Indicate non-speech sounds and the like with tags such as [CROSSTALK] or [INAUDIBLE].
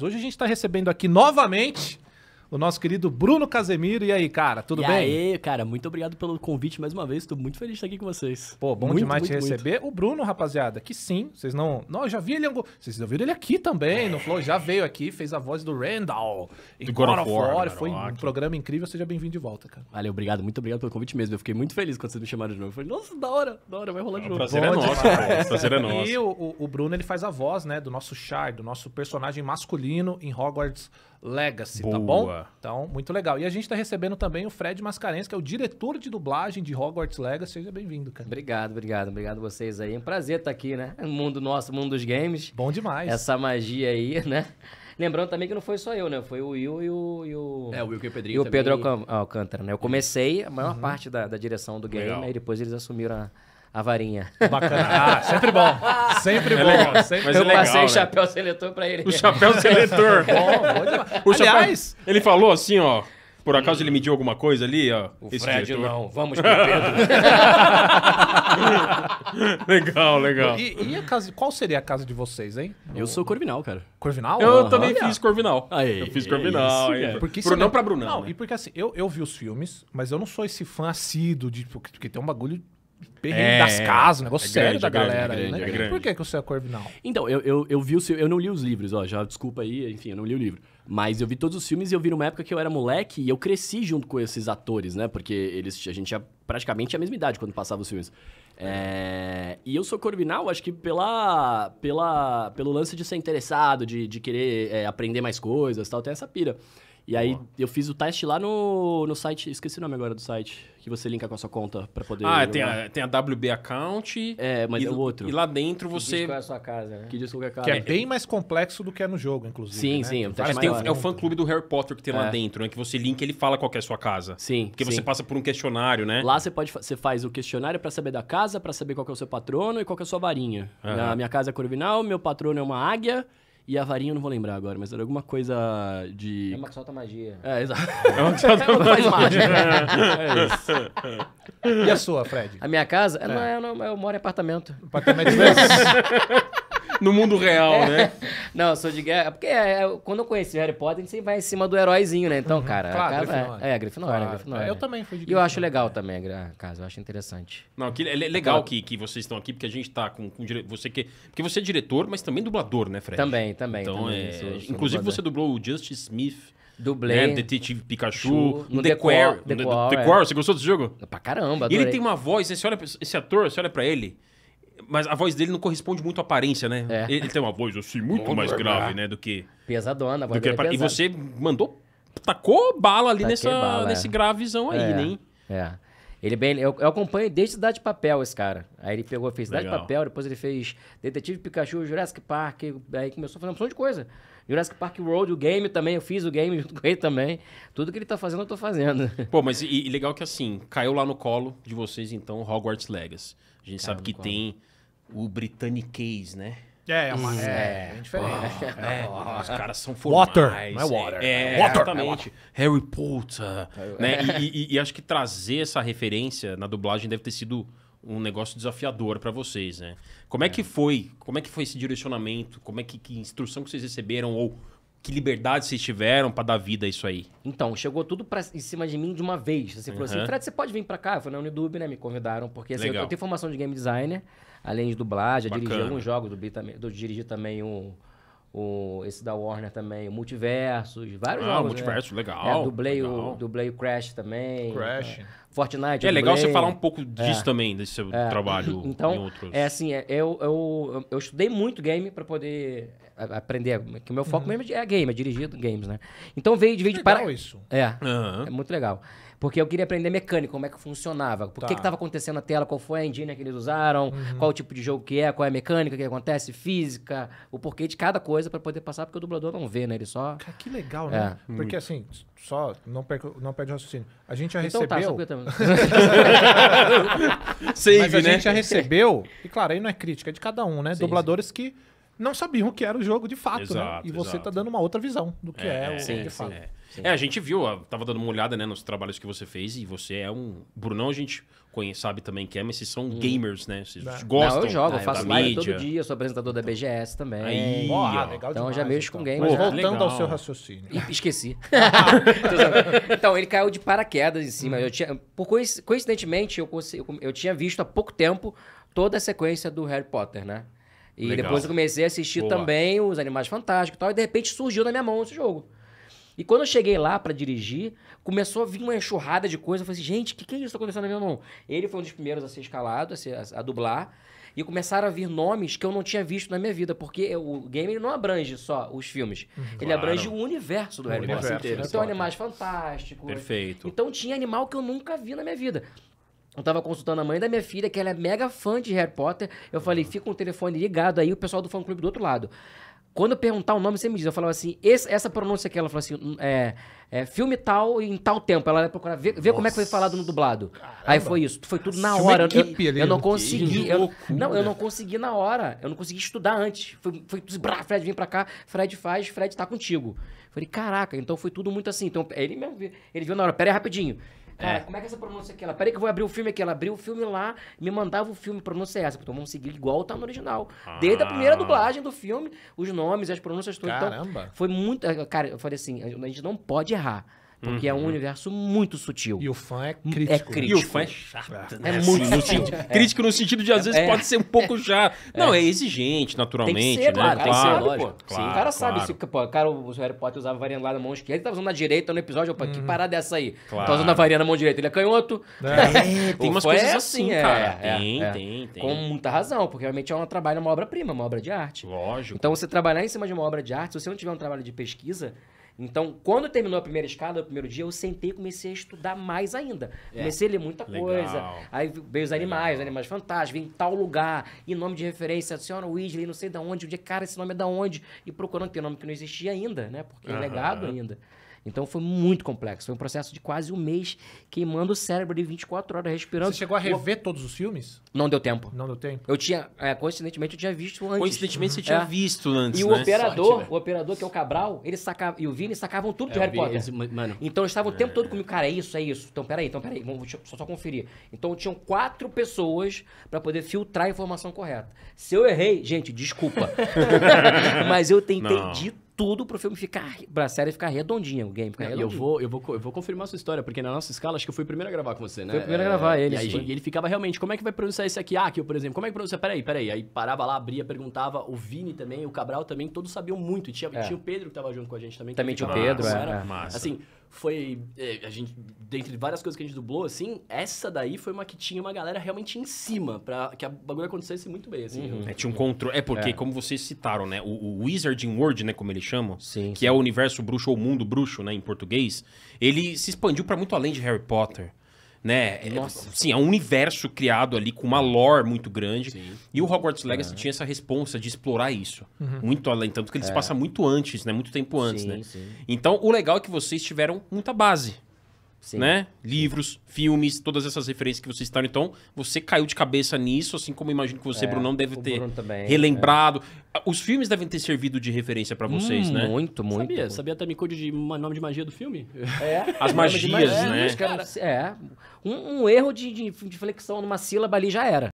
Hoje a gente está recebendo aqui novamente o nosso querido Bruno Casemiro. E aí, cara, tudo e bem? E aí, cara, muito obrigado pelo convite mais uma vez. Estou muito feliz de estar aqui com vocês. Pô, bom muito, demais muito, te receber. Muito. O Bruno, rapaziada, que sim, vocês não. Não, eu já vi ele. Vocês viram ele aqui também, no Flow. Já veio aqui, fez a voz do Randall. E do God of War. War foi um programa incrível. Seja bem-vindo de volta, cara. Valeu, obrigado. Muito obrigado pelo convite mesmo. Eu fiquei muito feliz quando vocês me chamaram de novo. Eu falei, nossa, da hora, da hora, vai rolar de é novo. O prazer é nosso, cara. É prazer é [LAUGHS] nosso. E o, o Bruno, ele faz a voz, né, do nosso Char, do nosso personagem masculino em Hogwarts Legacy, tá Boa. tá bom? Então, muito legal. E a gente está recebendo também o Fred Mascarenhas, que é o diretor de dublagem de Hogwarts Legacy. Seja bem-vindo, cara. Obrigado, obrigado, obrigado vocês aí. É um prazer estar tá aqui, né? No é mundo nosso, mundo dos games. Bom demais. Essa magia aí, [LAUGHS] né? Lembrando também que não foi só eu, né? Foi o Will e o. E o é, o Will que é o Pedrinho. E o também. Pedro Alcântara, né? Eu comecei a maior uhum. parte da, da direção do game, e depois eles assumiram a a varinha. Bacana. Ah, sempre bom. Sempre é bom. Legal, sempre mas é eu é legal, passei né? o chapéu seletor pra ele. O chapéu seletor. [LAUGHS] bom, bom Aliás, chapéu, ele falou assim, ó. Por acaso ele mediu alguma coisa ali? Ó, o esse Fred diretor. não. Vamos pro [LAUGHS] Pedro. legal, legal. E, e, a casa, qual seria a casa de vocês, hein? Eu o... sou Corvinal, cara. Corvinal? Eu uhum. também fiz Corvinal. Aí, eu fiz Corvinal. É isso, porque Brunão não... pra Brunão. Não, né? e porque assim, eu, eu vi os filmes, mas eu não sou esse fã assíduo de... Porque tem um bagulho perrengue é, das casas, um negócio é sério grande, da é é galera. Grande, né? É grande, Por que, que o seu é Corvinal? Então, eu, eu, eu vi o seu, Eu não li os livros, ó. Já desculpa aí, enfim, eu não li o livro. Mas eu vi todos os filmes e eu vi numa época que eu era moleque e eu cresci junto com esses atores, né? Porque eles, a gente tinha praticamente a mesma idade quando passava os filmes. É, e eu sou Corvinal, acho que pela, pela, pelo lance de ser interessado, de, de querer aprender mais coisas tal, tem essa pira. E aí Boa. eu fiz o teste lá no, no site, esqueci o nome agora do site, que você linka com a sua conta para poder. Ah, tem a, tem a, WB Account. É, mas e, é o outro. E lá dentro você. Que diz qual é a sua casa, né? Que diz qual é a casa. Que é bem mais complexo do que é no jogo, inclusive. Sim, né? sim. É, mas tem o, é o fã clube do Harry Potter que tem é. lá dentro, né? Que você linka ele fala qual é a sua casa. Sim. Porque sim. você passa por um questionário, né? Lá você pode você faz o questionário para saber da casa, para saber qual é o seu patrono e qual é a sua varinha. Uhum. Na minha casa é Corvinal, meu patrono é uma águia. E a varinha eu não vou lembrar agora, mas era alguma coisa de. É uma que solta magia. É, exato. [LAUGHS] É uma que solta é [LAUGHS] faz magia. [LAUGHS] é isso. E a sua, Fred? A minha casa? É. Não, eu, não, eu moro em apartamento. Apartamento mesmo? no mundo real, é. né? [LAUGHS] Não, eu sou de guerra. É porque é, é, quando eu conheci o Harry Potter, a gente sempre vai em cima do heróizinho, né? Então, uhum. cara. Claro, a casa, É, a é, Grifinória, claro. Grifinória. Eu também fui de E Grifinória. eu acho legal também a casa, eu acho interessante. Não, que, é legal que, que vocês estão aqui, porque a gente tá com. com dire... você que... Porque você é diretor, mas também dublador, né, Fred? Também, também. Então, também, é... Sou, inclusive, você dublou o Justice Smith. Dublê. Né? Detetive Pikachu. no The Quarry. The Quarry, você gostou desse jogo? Pra caramba, adorei. E ele tem uma voz, né? você olha, esse ator, você olha pra ele, mas a voz dele não corresponde muito à aparência, né? É. Ele tem uma voz assim muito Bom, mais grave, ah. né? Do que. Pesadona, a voz do que é pesada. E você mandou. Tacou bala ali nessa, bala, é. nesse gravezão aí, né? É. Ele bem, eu, eu, acompanho desde Cidade de Papel esse cara. Aí ele pegou, fez Cidade de Papel, depois ele fez Detetive Pikachu, Jurassic Park, aí começou a fazer um monte de coisa. Jurassic Park World, o game também, eu fiz o game [LAUGHS] junto com ele também. Tudo que ele tá fazendo, eu tô fazendo. [LAUGHS] Pô, mas e, e legal que assim, caiu lá no colo de vocês, então, Hogwarts Legacy. A gente caiu sabe que colo. tem o Britanniquez, né? É, é uma. É, é, é diferente. [LAUGHS] É, é, os caras são formais. Water, não é water. É, é. water. exatamente. Harry Potter. Né? E, e, e, acho que trazer essa referência na dublagem deve ter sido um negócio desafiador para vocês, né? Como é, é, que foi? Como é que foi esse direcionamento? Como é que, que instrução que vocês receberam ou que liberdade vocês tiveram para dar vida a isso aí? Então, chegou tudo pra, em cima de mim de uma vez. Você uhum. falou assim, Fred, você pode vir para cá? Eu falei, na Unidub, né? Me convidaram, porque assim, eu, eu, tenho formação de game designer, além de dublagem, dirigi alguns jogos, do, do, dirigi também um o, esse da Warner também, o Multiversos, vários ah, jogos. Ah, Multiversos, né? É, legal. É, dublei, legal. O, dublei o Crash também. Crash. Tá. Fortnite. É legal você falar um pouco é. disso é. também, desse seu é. trabalho [LAUGHS] então, em outros. É assim, eu, é, eu, eu, eu estudei muito game para poder aprender. Que o meu foco uhum. mesmo é game, é dirigido games, né? Então veio de vídeo para. Legal isso. É. Uhum. É muito legal. Porque eu queria aprender mecânica, como é que funcionava. Por tá. que estava acontecendo na tela, qual foi a engine que eles usaram, uhum. qual o tipo de jogo que é, qual é a mecânica que acontece, física, o porquê de cada coisa para poder passar, porque o dublador não vê, né? Ele só. Cara, que legal, né? É. Porque assim, só não, perco, não perde o raciocínio. A gente já então, tá, recebeu. Tá, [LAUGHS] Save, Mas a né? gente já recebeu, e claro, aí não é crítica, é de cada um, né? Sim, Dubladores sim. que não sabiam o que era o jogo de fato, né? exato, né? E você está dando uma outra visão do que é, é o sim, é, jogo de fato. É. é. a gente viu, tava dando uma olhada né, nos trabalhos que você fez e você é um. Brunão, a gente conhece, sabe também que é, mas vocês são hum. gamers, né? Vocês é. gostam. Não, eu jogo, né, eu faço live todo dia, sou apresentador então... da BGS também. Aí, Pô, ah, então eu já mexo então. com games. Pô, voltando legal. ao seu raciocínio. E, esqueci. [LAUGHS] [LAUGHS] então, ele caiu de paraquedas em cima. Hum. Eu tinha, por coincidentemente, eu, eu, eu tinha visto há pouco tempo toda a sequência do Harry Potter, né? E Legal. depois eu comecei a assistir Boa. também os Animais Fantásticos e tal. E de repente surgiu na minha mão esse jogo. E quando eu cheguei lá para dirigir, começou a vir uma enxurrada de coisa. Eu falei assim, gente, o que, que é isso que tá acontecendo na minha mão? Ele foi um dos primeiros a ser escalado, a, ser, a, a, dublar. E começaram a vir nomes que eu não tinha visto na minha vida, porque o game não abrange só os filmes. Uhum. Ele abrange o universo do o Harry Potter. Então, animais fantásticos. Perfeito. Então tinha animal que eu nunca vi na minha vida. Eu tava consultando a mãe da minha filha, que ela é mega fã de Harry Potter. Eu falei, fica o telefone ligado aí, o pessoal do fã clube do outro lado. Quando eu perguntar o nome, você me diz. Eu falava assim, essa pronúncia aqui, ela falou assim, hum, é, é filme tal em tal tempo. Ela ia procurar, ver, ver como é que foi falado no dublado. Caramba. Aí foi isso. Foi tudo na hora. É eu, eu, eu, não né? consegui. Eu, não, eu não consegui na hora. Eu não consegui estudar antes. Foi, foi assim, brá, Fred, vem pra cá. Fred faz, Fred tá contigo. Eu falei, caraca, então foi tudo muito assim. Então, ele mesmo, ele viu na hora, pera aí rapidinho. Cara, é. como é que é essa pronúncia aqui? Ela, peraí que eu vou abrir o filme aqui. Ela abriu o filme lá, me mandava o filme, pronúncia é essa. Então vamos seguir igual tá no original. Ah. Desde a primeira ah. dublagem do filme, os nomes, as pronúncias, tudo. Então, Caramba. Então, foi muito... Cara, eu falei assim, a gente não pode errar. Porque uhum. é um uhum. universo muito sutil. E o fã é, é crítico. É crítico. E o fã é chato. É. Né? É assim, muito no é. Crítico no sentido de, às é. vezes, é. pode ser um pouco chato. Não, é exigente, naturalmente. Tem que ser, né? claro. Tem claro, que ser, lógico. Sim, o cara claro. sabe. Se, pô, cara, o Harry Potter usava a lá na mão esquerda. Ele tava usando na direita no episódio. Opa, uhum. que parada é essa aí? Claro. Tá usando a varinha na mão direita. Ele é canhoto. É, [LAUGHS] tem umas coisas assim, assim cara. tem, tem, tem. Com muita razão. Porque, realmente, é um trabalho, uma obra-prima, uma obra de arte. Lógico. Então, você trabalhar em cima de uma obra de arte, se você não tiver um trabalho de pesquisa então, quando terminou a primeira escala, o primeiro dia, eu sentei e comecei a estudar mais ainda. É. Comecei a ler muita Legal. coisa. Aí veio os animais, os animais fantásticos, vim em tal lugar, em nome de referência, a senhora Weasley, não sei de onde, o dia, cara, esse nome é da onde, e procurando ter nome que não existia ainda, né? Porque é legado ainda. Então foi muito complexo. Foi um processo de quase um mês queimando o cérebro de 24 horas respirando. Você chegou a rever o... todos os filmes? Não deu tempo. Não deu tempo. Eu tinha, é, coincidentemente, eu tinha visto antes. Coincidentemente, você tinha é. visto antes. E o né? operador, Sorte, o operador que é o Cabral, ele sacava, e o Vini sacavam tudo de é, Harry Potter. Esse, mano. Então eu estava o tempo é. todo comigo, cara, é isso, é isso. Então peraí, então peraí, vamos só, só conferir. Então tinham quatro pessoas para poder filtrar a informação correta. Se eu errei, gente, desculpa. [LAUGHS] Mas eu tentei Não. de tudo pro filme ficar, pra série ficar redondinha, o game ficar é, redondinho. Eu vou, eu, vou, eu vou confirmar sua história, porque na nossa escala, acho que eu fui o primeiro a gravar com você, né? Foi o primeiro a gravar é, ele. E aí, ele ficava realmente, como é que vai pronunciar esse aqui? Ah, aqui, por exemplo, como é que pronuncia? Peraí, peraí. Aí parava lá, abria, perguntava, o Vini também, o Cabral também, todos sabiam muito. E tinha, é. tinha o Pedro que tava junto com a gente também. Também tinha o Pedro, é, era é, é. Massa. Assim, foi. É, a gente, dentre várias coisas que a gente dublou, assim, essa daí foi uma que tinha uma galera realmente em cima, para que a bagulho acontecesse muito bem, assim. Uhum. É, tinha um controle. É porque, é. como vocês citaram, né? O, o Wizarding World, né? Como eles chamam, sim, que sim. é o universo bruxo ou mundo bruxo, né? Em português, ele se expandiu para muito além de Harry Potter né? É, Nossa. É, sim, é um universo criado ali com uma lore muito grande. Sim. E o Hogwarts Legacy é. tinha essa responsa de explorar isso. Uhum. Muito além, tanto que eles é. se passa muito antes, né? Muito tempo antes, sim, né? Sim. Então, o legal é que vocês tiveram muita base. Sim. né? Livros, filmes, todas essas referências que vocês estão. Então, você caiu de cabeça nisso, assim como imagino que você, é, Brunão, deve ter também, relembrado. É. Os filmes devem ter servido de referência para vocês, hum, né? Muito, muito. Sabia, muito. sabia até me code de nome de magia do filme? É. [LAUGHS] As magias, magia, né? É, é, um, um erro de, de, de flexão numa sílaba ali já era.